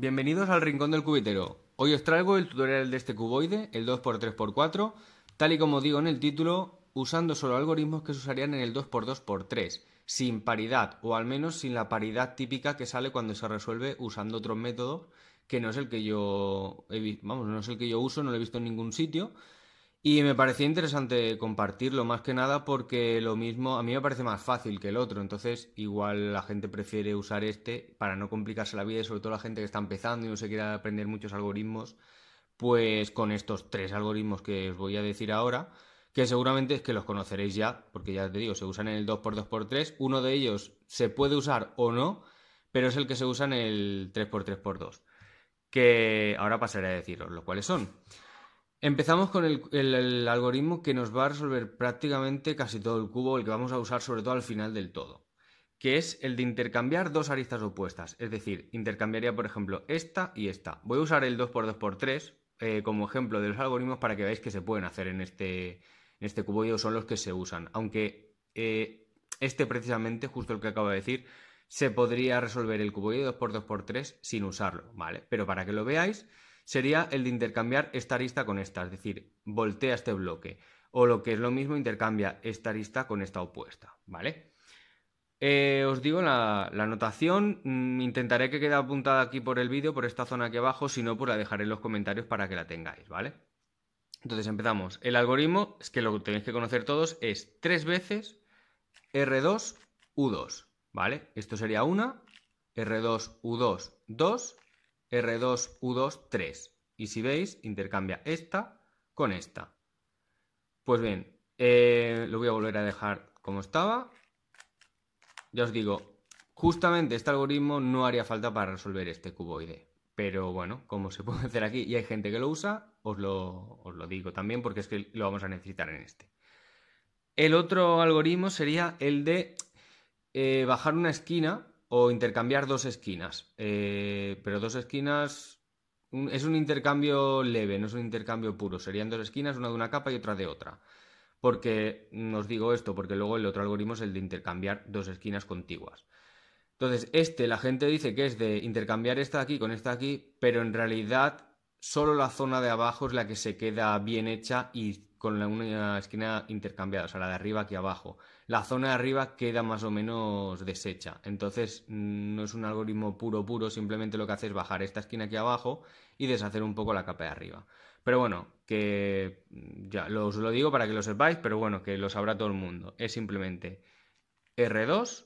Bienvenidos al Rincón del Cubitero. Hoy os traigo el tutorial de este cuboide, el 2x3x4, tal y como digo en el título, usando solo algoritmos que se usarían en el 2x2x3, sin paridad, o al menos sin la paridad típica que sale cuando se resuelve usando otro método, que no es el que yo, vamos, no es el que yo uso, no lo he visto en ningún sitio, y me parecía interesante compartirlo, más que nada porque lo mismo a mí me parece más fácil que el otro, entonces igual la gente prefiere usar este para no complicarse la vida y sobre todo la gente que está empezando y no se quiere aprender muchos algoritmos, pues con estos tres algoritmos que os voy a decir ahora, que seguramente es que los conoceréis ya, porque ya te digo, se usan en el 2x2x3, uno de ellos se puede usar o no, pero es el que se usa en el 3x3x2, que ahora pasaré a deciros los cuales son. Empezamos con el, algoritmo que nos va a resolver prácticamente casi todo el cubo, el que vamos a usar sobre todo al final del todo, que es el de intercambiar dos aristas opuestas. Es decir, intercambiaría, por ejemplo, esta y esta. Voy a usar el 2x2x3 eh, como ejemplo de los algoritmos para que veáis que se pueden hacer en este, en este cubo y son los que se usan. Aunque eh, este precisamente, justo el que acabo de decir, se podría resolver el cubo y 2x2x3 sin usarlo, ¿vale? Pero para que lo veáis sería el de intercambiar esta arista con esta, es decir, voltea este bloque. O lo que es lo mismo, intercambia esta arista con esta opuesta, ¿vale? Eh, os digo la, la anotación, mm, intentaré que quede apuntada aquí por el vídeo, por esta zona aquí abajo, si no, pues la dejaré en los comentarios para que la tengáis, ¿vale? Entonces empezamos. El algoritmo, es que lo que tenéis que conocer todos, es tres veces R2, U2, ¿vale? Esto sería una, R2, U2, 2 R2, U2, 3. Y si veis, intercambia esta con esta. Pues bien, eh, lo voy a volver a dejar como estaba. Ya os digo, justamente este algoritmo no haría falta para resolver este cuboide. Pero bueno, como se puede hacer aquí y hay gente que lo usa, os lo, os lo digo también porque es que lo vamos a necesitar en este. El otro algoritmo sería el de eh, bajar una esquina o intercambiar dos esquinas. Eh, pero dos esquinas es un intercambio leve, no es un intercambio puro. Serían dos esquinas, una de una capa y otra de otra. Porque mm, os digo esto, porque luego el otro algoritmo es el de intercambiar dos esquinas contiguas. Entonces, este la gente dice que es de intercambiar esta aquí con esta aquí, pero en realidad solo la zona de abajo es la que se queda bien hecha y con la una esquina intercambiada, o sea, la de arriba aquí abajo. La zona de arriba queda más o menos deshecha. Entonces, mm, no es un algoritmo puro, puro, simplemente lo que hace es bajar esta esquina aquí abajo y deshacer un poco la capa de arriba. Pero bueno, que mm, ya os lo digo para que lo sepáis, pero bueno, que lo sabrá todo el mundo. Es simplemente R2,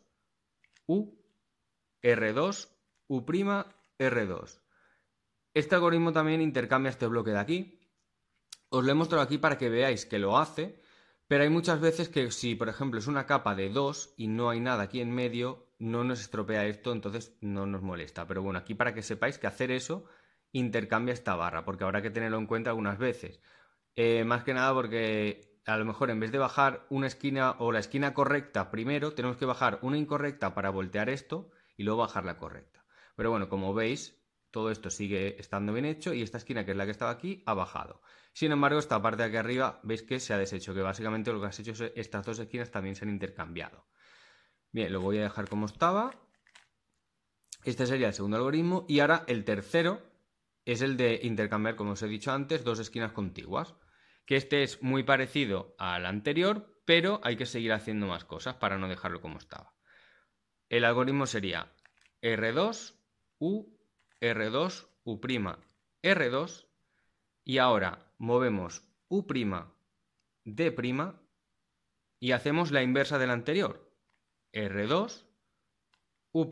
U, R2, U', R2. Este algoritmo también intercambia este bloque de aquí. Os lo he mostrado aquí para que veáis que lo hace, pero hay muchas veces que si, por ejemplo, es una capa de 2 y no hay nada aquí en medio, no nos estropea esto, entonces no nos molesta. Pero bueno, aquí para que sepáis que hacer eso intercambia esta barra, porque habrá que tenerlo en cuenta algunas veces. Eh, más que nada porque a lo mejor en vez de bajar una esquina o la esquina correcta primero, tenemos que bajar una incorrecta para voltear esto y luego bajar la correcta. Pero bueno, como veis, todo esto sigue estando bien hecho y esta esquina, que es la que estaba aquí, ha bajado. Sin embargo, esta parte de aquí arriba, veis que se ha deshecho, que básicamente lo que has hecho es estas dos esquinas también se han intercambiado. Bien, lo voy a dejar como estaba. Este sería el segundo algoritmo y ahora el tercero es el de intercambiar, como os he dicho antes, dos esquinas contiguas. Que este es muy parecido al anterior, pero hay que seguir haciendo más cosas para no dejarlo como estaba. El algoritmo sería R2, U R2, U', R2 y ahora movemos U', D' y hacemos la inversa del anterior. R2, U',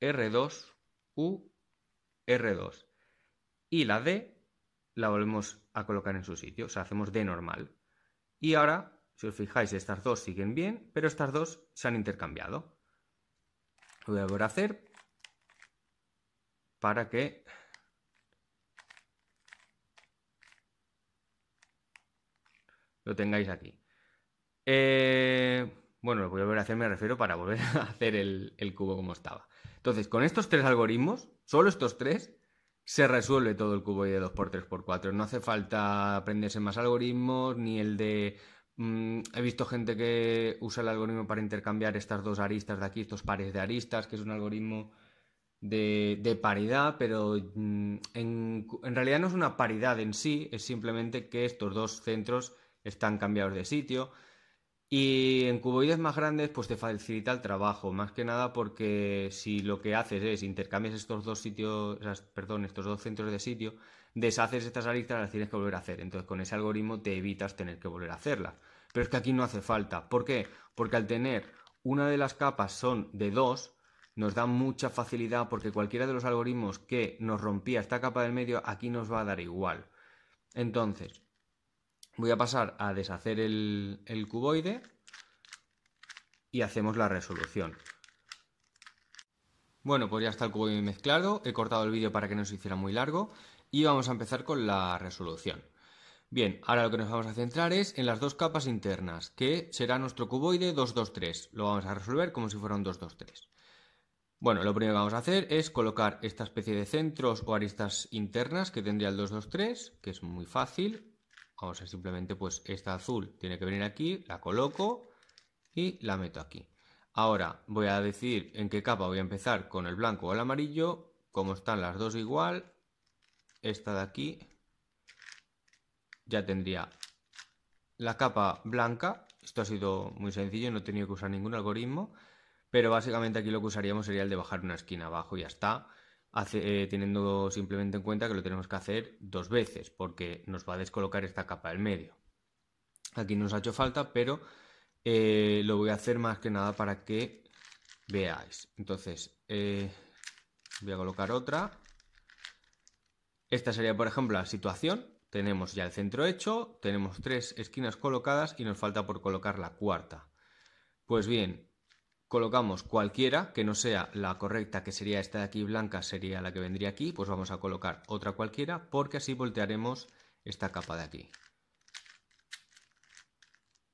R2, U, R2. Y la D la volvemos a colocar en su sitio, o sea, hacemos D normal. Y ahora, si os fijáis, estas dos siguen bien, pero estas dos se han intercambiado. Lo voy a volver a hacer para que lo tengáis aquí. Eh, bueno, lo voy a volver a hacer, me refiero, para volver a hacer el, el cubo como estaba. Entonces, con estos tres algoritmos, solo estos tres, se resuelve todo el cubo de 2x3x4. No hace falta aprenderse más algoritmos, ni el de mm, he visto gente que usa el algoritmo para intercambiar estas dos aristas de aquí, estos pares de aristas, que es un algoritmo de, paridad, pero mm, en, realidad no es una paridad en sí, es simplemente que estos dos centros están cambiados de sitio. Y en cuboides más grandes, pues te facilita el trabajo, más que nada porque si lo que haces es intercambias estos dos sitios, perdón, estos dos centros de sitio, deshaces estas aristas, las tienes que volver a hacer. Entonces, con ese algoritmo te evitas tener que volver a hacerlas. Pero es que aquí no hace falta. ¿Por qué? Porque al tener una de las capas son de dos, nos da mucha facilidad porque cualquiera de los algoritmos que nos rompía esta capa del medio aquí nos va a dar igual. Entonces, voy a pasar a deshacer el, cuboide y hacemos la resolución. Bueno, pues ya está el cuboide mezclado, he cortado el vídeo para que no se hiciera muy largo y vamos a empezar con la resolución. Bien, ahora lo que nos vamos a centrar es en las dos capas internas, que será nuestro cuboide 223. Lo vamos a resolver como si fuera un 223. Bueno, lo primero que vamos a hacer es colocar esta especie de centros o aristas internas que tendría el 223, que es muy fácil. Vamos a simplemente, pues esta azul tiene que venir aquí, la coloco y la meto aquí. Ahora voy a decir en qué capa voy a empezar con el blanco o el amarillo. Como están las dos igual, esta de aquí ya tendría la capa blanca. Esto ha sido muy sencillo, no he tenido que usar ningún algoritmo. Pero básicamente aquí lo que usaríamos sería el de bajar una esquina abajo y ya está. Eh, teniendo simplemente en cuenta que lo tenemos que hacer dos veces porque nos va a descolocar esta capa del medio. Aquí nos ha hecho falta, pero eh, lo voy a hacer más que nada para que veáis. Entonces, eh, voy a colocar otra. Esta sería, por ejemplo, la situación. Tenemos ya el centro hecho, tenemos tres esquinas colocadas y nos falta por colocar la cuarta. Pues bien, colocamos cualquiera que no sea la correcta, que sería esta de aquí blanca, sería la que vendría aquí, pues vamos a colocar otra cualquiera porque así voltearemos esta capa de aquí.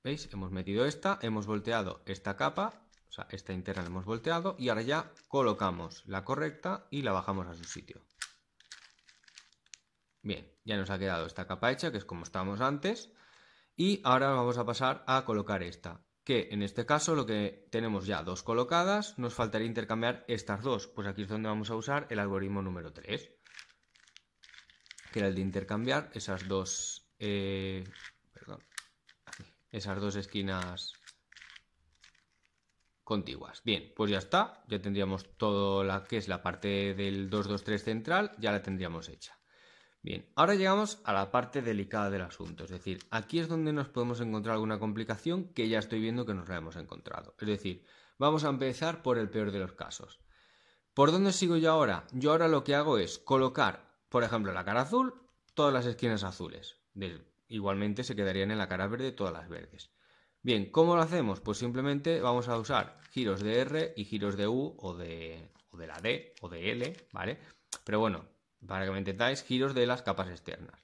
¿Veis? Hemos metido esta, hemos volteado esta capa, o sea, esta interna la hemos volteado y ahora ya colocamos la correcta y la bajamos a su sitio. Bien, ya nos ha quedado esta capa hecha, que es como estábamos antes. Y ahora vamos a pasar a colocar esta que en este caso lo que tenemos ya dos colocadas, nos faltaría intercambiar estas dos, pues aquí es donde vamos a usar el algoritmo número 3, que era el de intercambiar esas dos, eh, esas dos esquinas contiguas. Bien, pues ya está, ya tendríamos todo la que es la parte del 223 central, ya la tendríamos hecha. Bien, ahora llegamos a la parte delicada del asunto, es decir, aquí es donde nos podemos encontrar alguna complicación que ya estoy viendo que nos la hemos encontrado. Es decir, vamos a empezar por el peor de los casos. ¿Por dónde sigo yo ahora? Yo ahora lo que hago es colocar, por ejemplo, la cara azul, todas las esquinas azules. igualmente se quedarían en la cara verde todas las verdes. Bien, ¿cómo lo hacemos? Pues simplemente vamos a usar giros de R y giros de U o de, o de la D o de L, ¿vale? Pero bueno, para que me intentáis giros de las capas externas.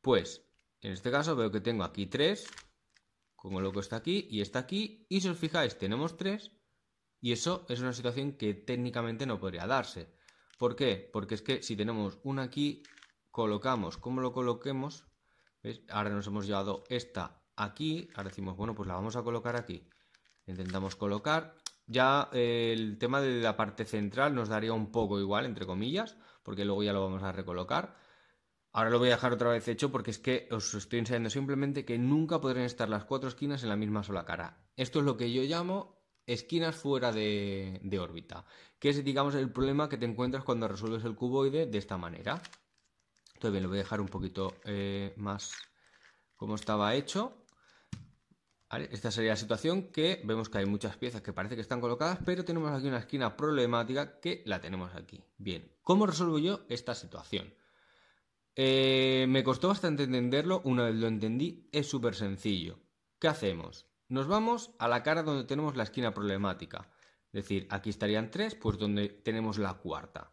Pues, en este caso veo que tengo aquí tres. como lo está aquí y está aquí, y si os fijáis, tenemos tres. y eso es una situación que técnicamente no podría darse. ¿Por qué? Porque es que si tenemos una aquí, colocamos, como lo coloquemos? Ahora nos hemos llevado esta aquí, ahora decimos, bueno, pues la vamos a colocar aquí. Intentamos colocar, ya el tema de la parte central nos daría un poco igual, entre comillas, porque luego ya lo vamos a recolocar. Ahora lo voy a dejar otra vez hecho porque es que os estoy enseñando simplemente que nunca podrán estar las cuatro esquinas en la misma sola cara. Esto es lo que yo llamo esquinas fuera de, órbita, que es, digamos, el problema que te encuentras cuando resuelves el cuboide de esta manera. Entonces bien, lo voy a dejar un poquito eh, más como estaba hecho esta sería la situación que vemos que hay muchas piezas que parece que están colocadas, pero tenemos aquí una esquina problemática que la tenemos aquí. Bien, ¿cómo resuelvo yo esta situación? Eh, me costó bastante entenderlo, una vez lo entendí, es súper sencillo. ¿Qué hacemos? Nos vamos a la cara donde tenemos la esquina problemática. Es decir, aquí estarían tres, pues donde tenemos la cuarta.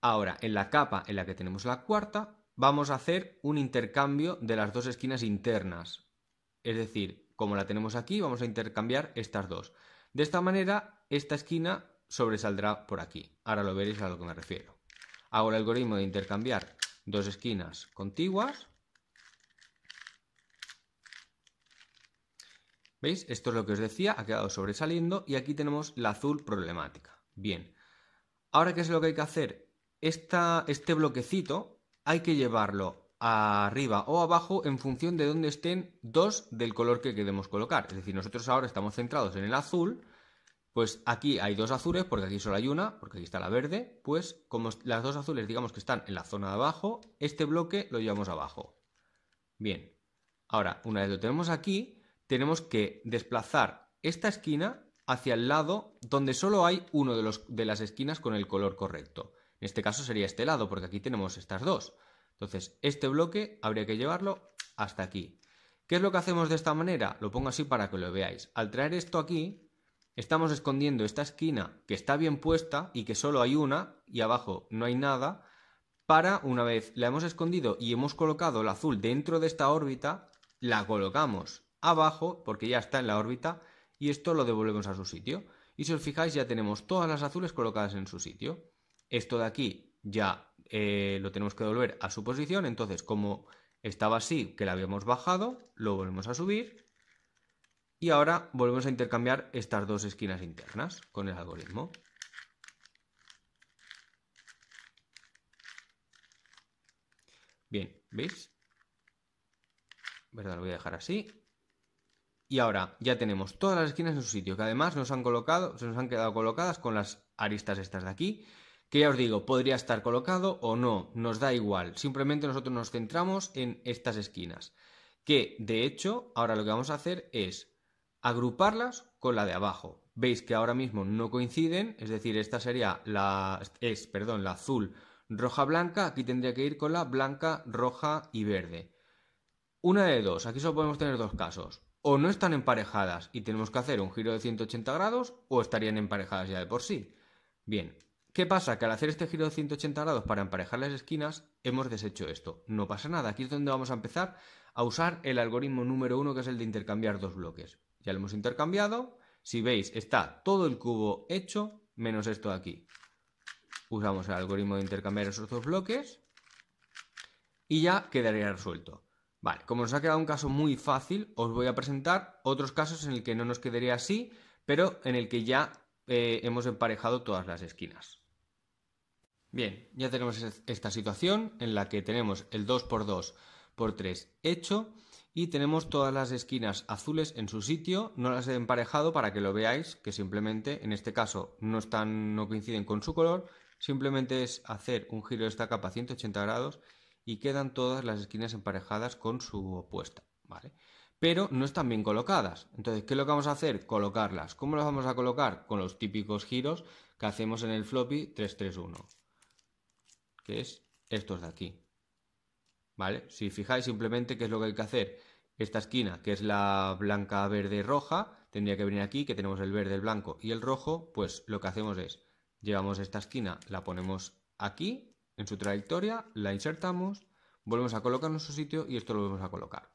Ahora, en la capa en la que tenemos la cuarta, vamos a hacer un intercambio de las dos esquinas internas. Es decir, como la tenemos aquí, vamos a intercambiar estas dos. De esta manera, esta esquina sobresaldrá por aquí. Ahora lo veréis a lo que me refiero. Hago el algoritmo de intercambiar dos esquinas contiguas. ¿Veis? Esto es lo que os decía, ha quedado sobresaliendo y aquí tenemos la azul problemática. Bien. Ahora, ¿qué es lo que hay que hacer? este bloquecito hay que llevarlo arriba o abajo en función de dónde estén dos del color que queremos colocar. Es decir, nosotros ahora estamos centrados en el azul, pues aquí hay dos azules, porque aquí solo hay una, porque aquí está la verde, pues como las dos azules digamos que están en la zona de abajo, este bloque lo llevamos abajo. Bien, ahora una vez lo tenemos aquí, tenemos que desplazar esta esquina hacia el lado donde solo hay uno de, de las esquinas con el color correcto. En este caso sería este lado, porque aquí tenemos estas dos. Entonces, este bloque habría que llevarlo hasta aquí. ¿Qué es lo que hacemos de esta manera? Lo pongo así para que lo veáis. Al traer esto aquí, estamos escondiendo esta esquina que está bien puesta y que solo hay una y abajo no hay nada, para una vez la hemos escondido y hemos colocado el azul dentro de esta órbita, la colocamos abajo porque ya está en la órbita y esto lo devolvemos a su sitio. Y si os fijáis ya tenemos todas las azules colocadas en su sitio. Esto de aquí ya eh, lo tenemos que devolver a su posición. Entonces, como estaba así, que la habíamos bajado, lo volvemos a subir. Y ahora volvemos a intercambiar estas dos esquinas internas con el algoritmo. Bien, ¿veis? ¿Verdad? Lo voy a dejar así. Y ahora ya tenemos todas las esquinas en su sitio, que además nos han colocado, se nos han quedado colocadas con las aristas estas de aquí que ya os digo, podría estar colocado o no, nos da igual. Simplemente nosotros nos centramos en estas esquinas, que de hecho ahora lo que vamos a hacer es agruparlas con la de abajo. Veis que ahora mismo no coinciden, es decir, esta sería la es, perdón, la azul, roja, blanca, aquí tendría que ir con la blanca, roja y verde. Una de dos, aquí solo podemos tener dos casos. O no están emparejadas y tenemos que hacer un giro de 180 grados, o estarían emparejadas ya de por sí. Bien, ¿Qué pasa? Que al hacer este giro de 180 grados para emparejar las esquinas, hemos deshecho esto. No pasa nada, aquí es donde vamos a empezar a usar el algoritmo número uno, que es el de intercambiar dos bloques. Ya lo hemos intercambiado. Si veis, está todo el cubo hecho, menos esto de aquí. Usamos el algoritmo de intercambiar esos dos bloques y ya quedaría resuelto. Vale, como nos ha quedado un caso muy fácil, os voy a presentar otros casos en el que no nos quedaría así, pero en el que ya eh, hemos emparejado todas las esquinas. Bien, ya tenemos esta situación en la que tenemos el 2 x 2 por 3 hecho y tenemos todas las esquinas azules en su sitio, no las he emparejado para que lo veáis, que simplemente en este caso no están no coinciden con su color, simplemente es hacer un giro de esta capa a 180 grados y quedan todas las esquinas emparejadas con su opuesta, Pero no están bien colocadas. Entonces, ¿qué es lo que vamos a hacer? Colocarlas. ¿Cómo las vamos a colocar? Con los típicos giros que hacemos en el floppy 331 que es estos de aquí. ¿Vale? Si fijáis simplemente qué es lo que hay que hacer, esta esquina, que es la blanca, verde y roja, tendría que venir aquí, que tenemos el verde, el blanco y el rojo, pues lo que hacemos es, llevamos esta esquina, la ponemos aquí, en su trayectoria, la insertamos, volvemos a colocar en su sitio y esto lo vamos a colocar.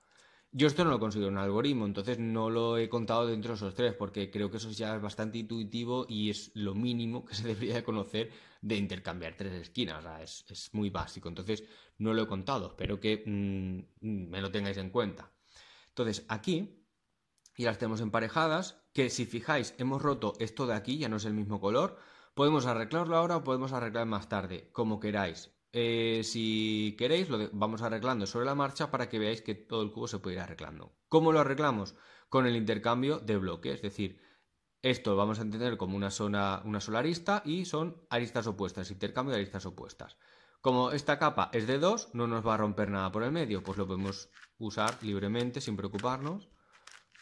Yo esto no lo considero un algoritmo, entonces no lo he contado dentro de esos tres, porque creo que eso ya es bastante intuitivo y es lo mínimo que se debería conocer de intercambiar tres esquinas, es, muy básico, entonces no lo he contado, espero que mm, mm, me lo tengáis en cuenta. Entonces aquí y las tenemos emparejadas, que si fijáis hemos roto esto de aquí, ya no es el mismo color, podemos arreglarlo ahora o podemos arreglar más tarde, como queráis, eh, si queréis, lo vamos arreglando sobre la marcha para que veáis que todo el cubo se puede ir arreglando. ¿Cómo lo arreglamos? Con el intercambio de bloques, es decir, esto lo vamos a entender como una, zona, una sola arista y son aristas opuestas, intercambio de aristas opuestas. Como esta capa es de 2, no nos va a romper nada por el medio, pues lo podemos usar libremente sin preocuparnos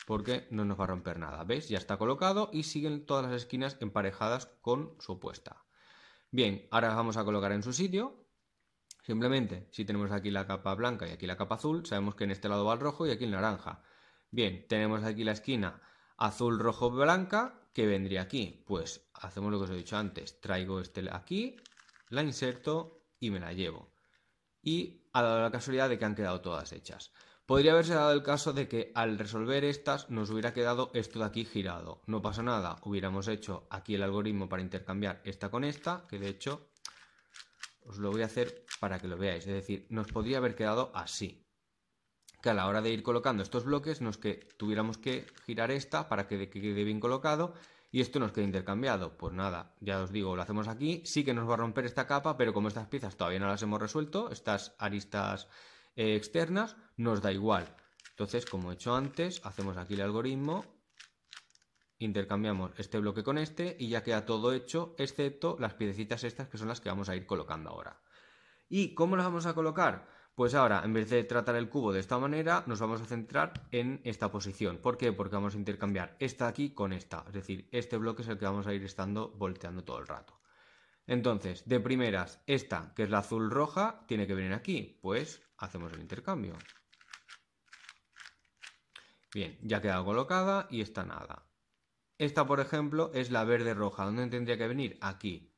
porque no nos va a romper nada. ¿Veis? Ya está colocado y siguen todas las esquinas emparejadas con su opuesta. Bien, ahora vamos a colocar en su sitio Simplemente, si tenemos aquí la capa blanca y aquí la capa azul, sabemos que en este lado va el rojo y aquí el naranja. Bien, tenemos aquí la esquina azul, rojo, blanca, que vendría aquí? Pues hacemos lo que os he dicho antes, traigo este aquí, la inserto y me la llevo. Y ha dado la casualidad de que han quedado todas hechas. Podría haberse dado el caso de que al resolver estas nos hubiera quedado esto de aquí girado. No pasa nada, hubiéramos hecho aquí el algoritmo para intercambiar esta con esta, que de hecho os lo voy a hacer para que lo veáis. Es decir, nos podría haber quedado así. Que a la hora de ir colocando estos bloques nos que tuviéramos que girar esta para que quede bien colocado y esto nos quede intercambiado. Pues nada, ya os digo, lo hacemos aquí. Sí que nos va a romper esta capa, pero como estas piezas todavía no las hemos resuelto, estas aristas eh, externas, nos da igual. Entonces, como he hecho antes, hacemos aquí el algoritmo intercambiamos este bloque con este y ya queda todo hecho, excepto las piedecitas estas que son las que vamos a ir colocando ahora. ¿Y cómo las vamos a colocar? Pues ahora, en vez de tratar el cubo de esta manera, nos vamos a centrar en esta posición. ¿Por qué? Porque vamos a intercambiar esta aquí con esta. Es decir, este bloque es el que vamos a ir estando volteando todo el rato. Entonces, de primeras, esta, que es la azul roja, tiene que venir aquí. Pues hacemos el intercambio. Bien, ya quedado colocada y está nada. Esta, por ejemplo, es la verde roja. ¿Dónde tendría que venir? Aquí.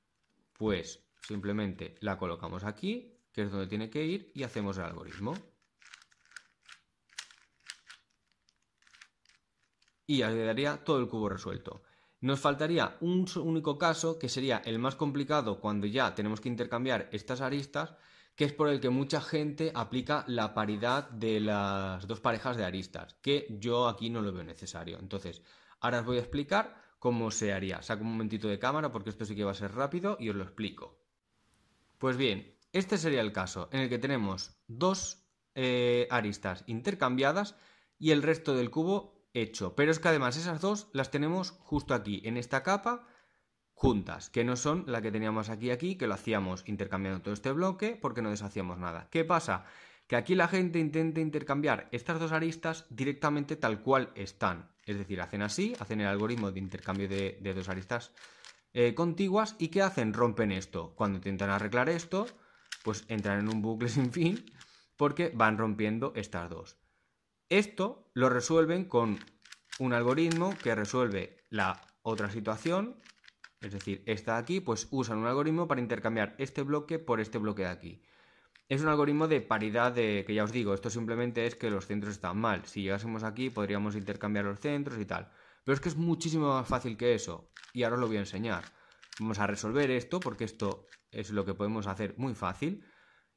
Pues Simplemente la colocamos aquí, que es donde tiene que ir, y hacemos el algoritmo. Y ya quedaría todo el cubo resuelto. Nos faltaría un único caso, que sería el más complicado cuando ya tenemos que intercambiar estas aristas, que es por el que mucha gente aplica la paridad de las dos parejas de aristas, que yo aquí no lo veo necesario. Entonces, ahora os voy a explicar cómo se haría. Saco un momentito de cámara porque esto sí que va a ser rápido y os lo explico. Pues bien, este sería el caso en el que tenemos dos eh, aristas intercambiadas y el resto del cubo hecho. Pero es que además esas dos las tenemos justo aquí, en esta capa, juntas, que no son la que teníamos aquí aquí, que lo hacíamos intercambiando todo este bloque porque no deshacíamos nada. ¿Qué pasa? Que aquí la gente intenta intercambiar estas dos aristas directamente tal cual están. Es decir, hacen así, hacen el algoritmo de intercambio de dos aristas eh, contiguas y ¿qué hacen? Rompen esto. Cuando intentan arreglar esto, pues entran en un bucle sin fin porque van rompiendo estas dos. Esto lo resuelven con un algoritmo que resuelve la otra situación, es decir, esta de aquí, pues usan un algoritmo para intercambiar este bloque por este bloque de aquí. Es un algoritmo de paridad de, que ya os digo, esto simplemente es que los centros están mal. Si llegásemos aquí podríamos intercambiar los centros y tal. Pero es que es muchísimo más fácil que eso. Y ahora os lo voy a enseñar. Vamos a resolver esto porque esto es lo que podemos hacer muy fácil.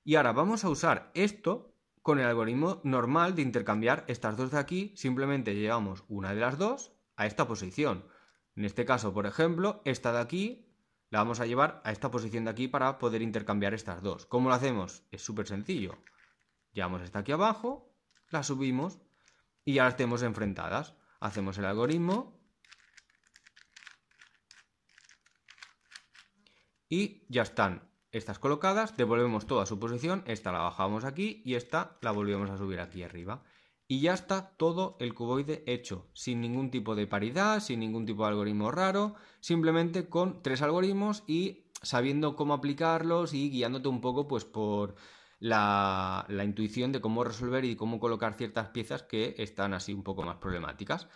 Y ahora vamos a usar esto con el algoritmo normal de intercambiar estas dos de aquí. Simplemente llevamos una de las dos a esta posición. En este caso, por ejemplo, esta de aquí la vamos a llevar a esta posición de aquí para poder intercambiar estas dos. ¿Cómo lo hacemos? Es súper sencillo. Llevamos esta aquí abajo, la subimos y ya las tenemos enfrentadas. Hacemos el algoritmo. Y ya están estas colocadas, devolvemos toda su posición, esta la bajamos aquí y esta la volvemos a subir aquí arriba. Y ya está todo el cuboide hecho, sin ningún tipo de paridad, sin ningún tipo de algoritmo raro, simplemente con tres algoritmos y sabiendo cómo aplicarlos y guiándote un poco pues por la, intuición de cómo resolver y cómo colocar ciertas piezas que están así un poco más problemáticas.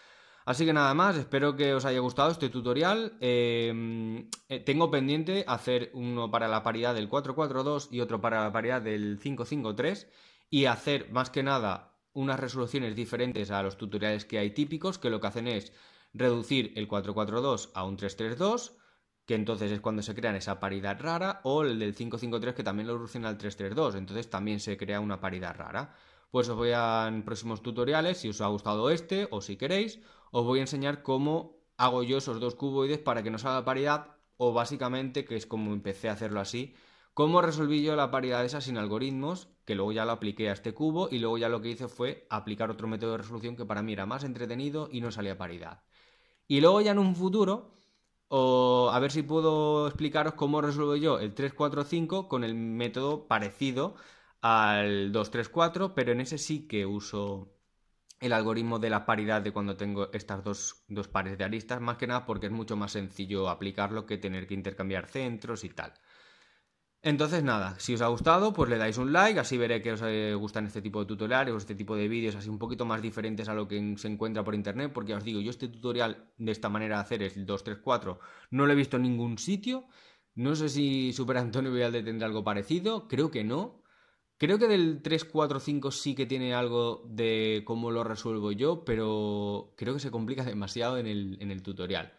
Así que nada más, espero que os haya gustado este tutorial. Em, eh, tengo pendiente hacer uno para la paridad del 442 y otro para la paridad del 553 y hacer más que nada unas resoluciones diferentes a los tutoriales que hay típicos, que lo que hacen es reducir el 442 a un 332 que entonces es cuando se crean esa paridad rara, o el del 553 que también lo evoluciona al 332, entonces también se crea una paridad rara. Pues os voy a en próximos tutoriales, si os ha gustado este o si queréis, os voy a enseñar cómo hago yo esos dos cuboides para que no salga paridad, o básicamente, que es como empecé a hacerlo así, cómo resolví yo la paridad esa sin algoritmos, que luego ya lo apliqué a este cubo y luego ya lo que hice fue aplicar otro método de resolución que para mí era más entretenido y no salía paridad. Y luego ya en un futuro o a ver si puedo explicaros cómo resuelvo yo el 345 con el método parecido al 234, pero en ese sí que uso el algoritmo de la paridad de cuando tengo estas dos, dos pares de aristas, más que nada porque es mucho más sencillo aplicarlo que tener que intercambiar centros y tal. Entonces nada, si os ha gustado, pues le dais un like, así veré que os eh, gustan este tipo de tutoriales o este tipo de vídeos así un poquito más diferentes a lo que se encuentra por internet, porque os digo, yo este tutorial de esta manera de hacer es el 234, no lo he visto en ningún sitio, no sé si Super Antonio de tendrá algo parecido, creo que no, creo que del 345 sí que tiene algo de cómo lo resuelvo yo, pero creo que se complica demasiado en el, en el tutorial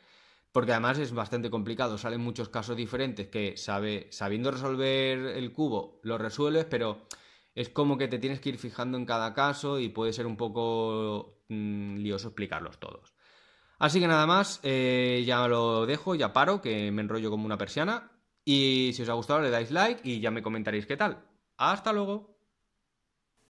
porque además es bastante complicado, salen muchos casos diferentes que sabe, sabiendo resolver el cubo lo resuelves, pero es como que te tienes que ir fijando en cada caso y puede ser un poco mm, lioso explicarlos todos. Así que nada más, eh, ya lo dejo, ya paro, que me enrollo como una persiana. Y si os ha gustado le dais like y ya me comentaréis qué tal. Hasta luego.